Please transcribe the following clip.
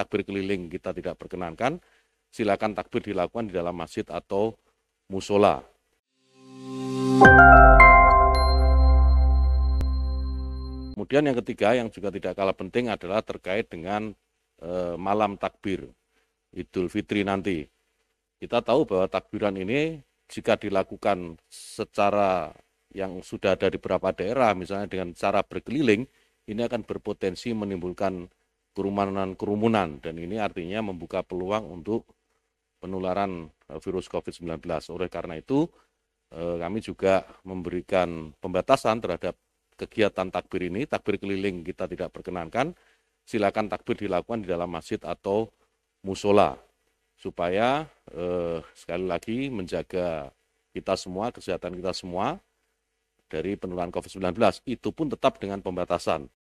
takbir keliling kita tidak perkenankan, silakan takbir dilakukan di dalam masjid atau musola. Kemudian yang ketiga yang juga tidak kalah penting adalah terkait dengan e, malam takbir Idul Fitri nanti. Kita tahu bahwa takbiran ini jika dilakukan secara yang sudah ada di beberapa daerah, misalnya dengan cara berkeliling, ini akan berpotensi menimbulkan kerumunan-kerumunan dan ini artinya membuka peluang untuk penularan eh, virus COVID-19. Oleh karena itu, eh, kami juga memberikan pembatasan terhadap kegiatan takbir ini. Takbir keliling kita tidak perkenankan. Silakan takbir dilakukan di dalam masjid atau musola supaya eh, sekali lagi menjaga kita semua, kesehatan kita semua dari penularan COVID-19. Itu pun tetap dengan pembatasan.